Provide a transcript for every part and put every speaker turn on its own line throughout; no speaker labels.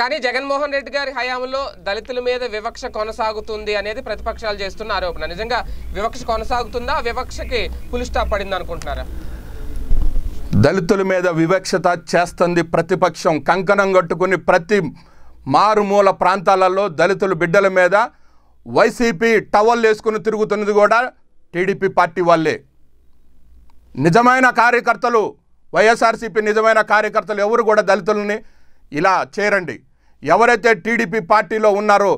కానీ జగన్మోహన్ రెడ్డి గారి హయాంలో దళితుల మీద వివక్ష కొనసాగుతుంది అనేది ప్రతిపక్షాలు చేస్తున్న ఆరోపణ నిజంగా వివక్ష కొనసాగుతుందా వివక్షకి పులిస్టాప్ పడింది అనుకుంటున్నారా దళితుల మీద వివక్షత చేస్తుంది ప్రతిపక్షం కంకణం కట్టుకుని ప్రతి మారుమూల ప్రాంతాలలో దళితుల బిడ్డల మీద వైసీపీ టవల్ వేసుకుని తిరుగుతున్నది కూడా టీడీపీ పార్టీ వాళ్ళే నిజమైన కార్యకర్తలు వైఎస్ఆర్సీపీ నిజమైన కార్యకర్తలు ఎవరు కూడా దళితులని ఇలా చేరండి ఎవరైతే టీడీపీ పార్టీలో ఉన్నారో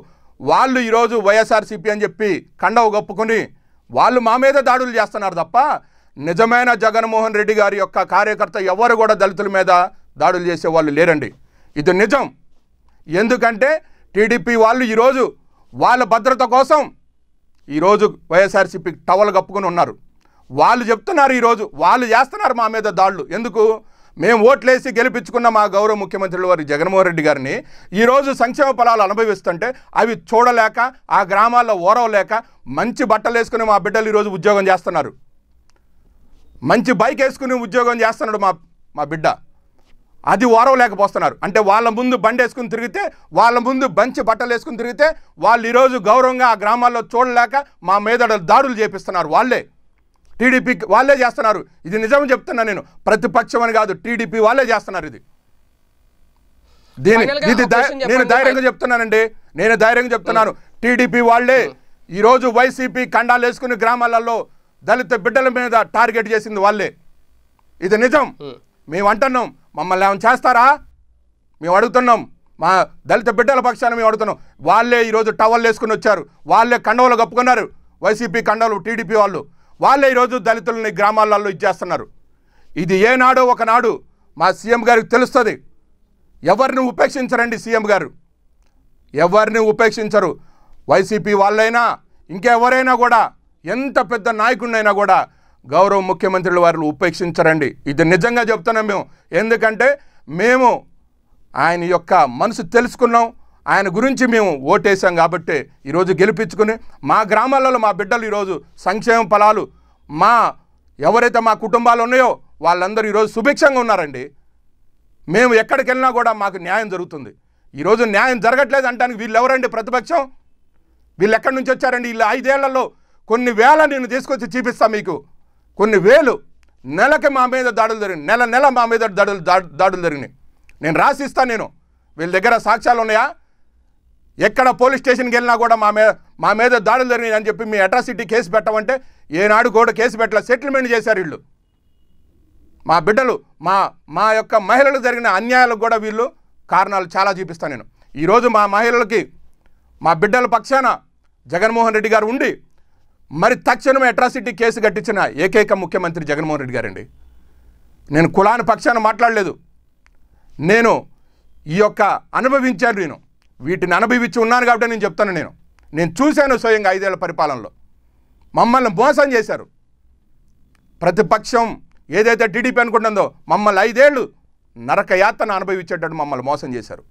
వాళ్ళు ఈరోజు వైఎస్ఆర్సీపీ అని చెప్పి కండవ గొప్పుకొని వాళ్ళు మా మీద దాడులు చేస్తున్నారు తప్ప నిజమైన జగన్మోహన్ రెడ్డి గారి యొక్క కార్యకర్త ఎవరు కూడా దళితుల మీద దాడులు చేసేవాళ్ళు లేరండి ఇది నిజం ఎందుకంటే టీడీపీ వాళ్ళు ఈరోజు వాళ్ళ భద్రత కోసం ఈరోజు వైఎస్ఆర్సీపీకి టవల్ కప్పుకొని ఉన్నారు వాళ్ళు చెప్తున్నారు ఈరోజు వాళ్ళు చేస్తున్నారు మా మీద దాడులు ఎందుకు మేము ఓట్లేసి గెలిపించుకున్న మా గౌరవ ముఖ్యమంత్రులు వారి జగన్మోహన్ రెడ్డి గారిని ఈరోజు సంక్షేమ ఫలాలు అనుభవిస్తుంటే అవి చూడలేక ఆ గ్రామాల్లో ఓరవలేక మంచి బట్టలు వేసుకుని మా బిడ్డలు ఈరోజు ఉద్యోగం చేస్తున్నారు మంచి బైక్ వేసుకుని ఉద్యోగం చేస్తున్నాడు మా మా బిడ్డ అది ఓరవలేకపోస్తున్నారు అంటే వాళ్ళ ముందు బండి వేసుకుని తిరిగితే వాళ్ళ ముందు మంచి బట్టలు వేసుకుని తిరిగితే వాళ్ళు ఈరోజు గౌరవంగా ఆ గ్రామాల్లో చూడలేక మా మీద దాడులు చేపిస్తున్నారు వాళ్ళే టీడీపీ వాళ్ళే చేస్తున్నారు ఇది నిజం చెప్తున్నా నేను ప్రతిపక్షం అని కాదు టీడీపీ వాళ్ళే చేస్తున్నారు ఇది దీని ఇది నేను ధైర్యంగా చెప్తున్నానండి నేను ధైర్యంగా చెప్తున్నాను hmm. టీడీపీ వాళ్ళే hmm. ఈరోజు వైసీపీ ఖండాలు వేసుకునే గ్రామాలలో దళిత బిడ్డల మీద టార్గెట్ చేసింది వాళ్ళే ఇది నిజం hmm. మేము అంటున్నాం మమ్మల్ని ఏమైనా చేస్తారా మేము అడుగుతున్నాం మా దళిత బిడ్డల పక్షాన మేము అడుగుతున్నాం వాళ్ళే ఈరోజు టవల్ వేసుకుని వచ్చారు వాళ్ళే కండవలు కప్పుకున్నారు వైసీపీ కండవలు టీడీపీ వాళ్ళు వాళ్ళే ఈరోజు దళితులని గ్రామాలలో ఇచ్చేస్తున్నారు ఇది ఏనాడో ఒకనాడు మా సీఎం గారికి తెలుస్తుంది ఎవరిని ఉపేక్షించరండి సీఎం గారు ఎవరిని ఉపేక్షించరు వైసీపీ వాళ్ళైనా ఇంకెవరైనా కూడా ఎంత పెద్ద నాయకుడినైనా కూడా గౌరవ ముఖ్యమంత్రుల వారు ఉపేక్షించరండి ఇది నిజంగా చెప్తున్నాం మేము ఎందుకంటే మేము ఆయన యొక్క మనసు తెలుసుకున్నాం ఆయన గురించి మేము ఓటేసాం కాబట్టి ఈరోజు గెలిపించుకుని మా గ్రామాలలో మా బిడ్డలు ఈరోజు సంక్షేమ ఫలాలు మా ఎవరైతే మా కుటుంబాలు ఉన్నాయో వాళ్ళందరూ ఈరోజు సుభిక్షంగా ఉన్నారండి మేము ఎక్కడికి వెళ్ళినా కూడా మాకు న్యాయం జరుగుతుంది ఈరోజు న్యాయం జరగట్లేదు అంటానికి వీళ్ళు ఎవరండి ప్రతిపక్షం వీళ్ళు ఎక్కడి నుంచి వచ్చారండి వీళ్ళు ఐదేళ్లలో కొన్ని వేల నేను తీసుకొచ్చి చూపిస్తాను మీకు కొన్ని వేలు నెలకి మా మీద దాడులు జరిగినాయి నెల నెల మా మీద దాడులు దాడులు జరిగినాయి నేను రాసిస్తాను నేను వీళ్ళ దగ్గర సాక్ష్యాలు ఉన్నాయా ఎక్కడ పోలీస్ స్టేషన్కి వెళ్ళినా కూడా మా మీద మా మీద దాడులు జరిగినాయి అని చెప్పి మీ అట్రాసిటీ కేసు పెట్టమంటే ఏనాడు కూడా కేసు పెట్టలే సెటిల్మెంట్ చేశారు వీళ్ళు మా బిడ్డలు మా మా యొక్క మహిళలు జరిగిన అన్యాయాలకు కూడా వీళ్ళు కారణాలు చాలా చూపిస్తాను నేను ఈరోజు మా మహిళలకి మా బిడ్డల పక్షాన జగన్మోహన్ రెడ్డి గారు ఉండి మరి తక్షణమే అట్రాసిటీ కేసు కట్టించిన ఏకైక ముఖ్యమంత్రి జగన్మోహన్ రెడ్డి గారండి నేను కులాన్ని పక్షాన మాట్లాడలేదు నేను ఈ యొక్క అనుభవించాను నేను వీటిని అనుభవించి ఉన్నాను కాబట్టి నేను చెప్తాను నేను నేను చూశాను స్వయంగా ఐదేళ్ల పరిపాలనలో మమ్మల్ని మోసం చేశారు ప్రతిపక్షం ఏదైతే టీడీపీ అనుకుంటుందో మమ్మల్ని ఐదేళ్ళు నరకయాత్రను అనుభవించేటట్టు మమ్మల్ని మోసం చేశారు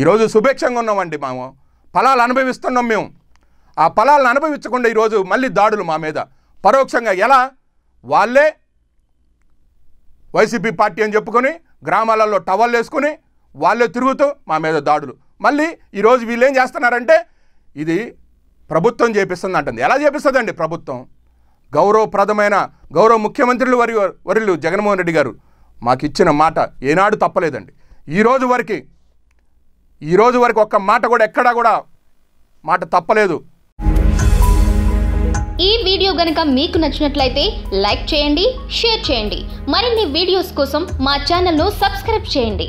ఈరోజు సుభిక్షంగా ఉన్నామండి మేము ఫలాలు అనుభవిస్తున్నాం మేము ఆ ఫలాలను అనుభవించకుండా ఈరోజు మళ్ళీ దాడులు మా మీద పరోక్షంగా ఎలా వాళ్ళే వైసీపీ పార్టీ అని చెప్పుకొని గ్రామాలలో టవర్లు వేసుకుని వాళ్ళే తిరుగుతూ మా మీద దాడులు మళ్ళీ ఈరోజు వీళ్ళు ఏం చేస్తున్నారంటే ఇది ప్రభుత్వం చేపిస్తుంది అంటుంది ఎలా చేపిస్తుందండి ప్రభుత్వం గౌరవప్రదమైన గౌరవ ముఖ్యమంత్రులు వరి వరిలు జగన్మోహన్ రెడ్డి గారు మాకు ఇచ్చిన మాట ఏనాడు తప్పలేదండి ఈరోజు వరకు ఈరోజు వరకు ఒక్క మాట కూడా ఎక్కడా కూడా మాట తప్పలేదు ఈ వీడియో గనక మీకు నచ్చినట్లయితే లైక్ చేయండి షేర్ చేయండి మరిన్ని వీడియోస్ కోసం మా ఛానల్ను సబ్స్క్రైబ్ చేయండి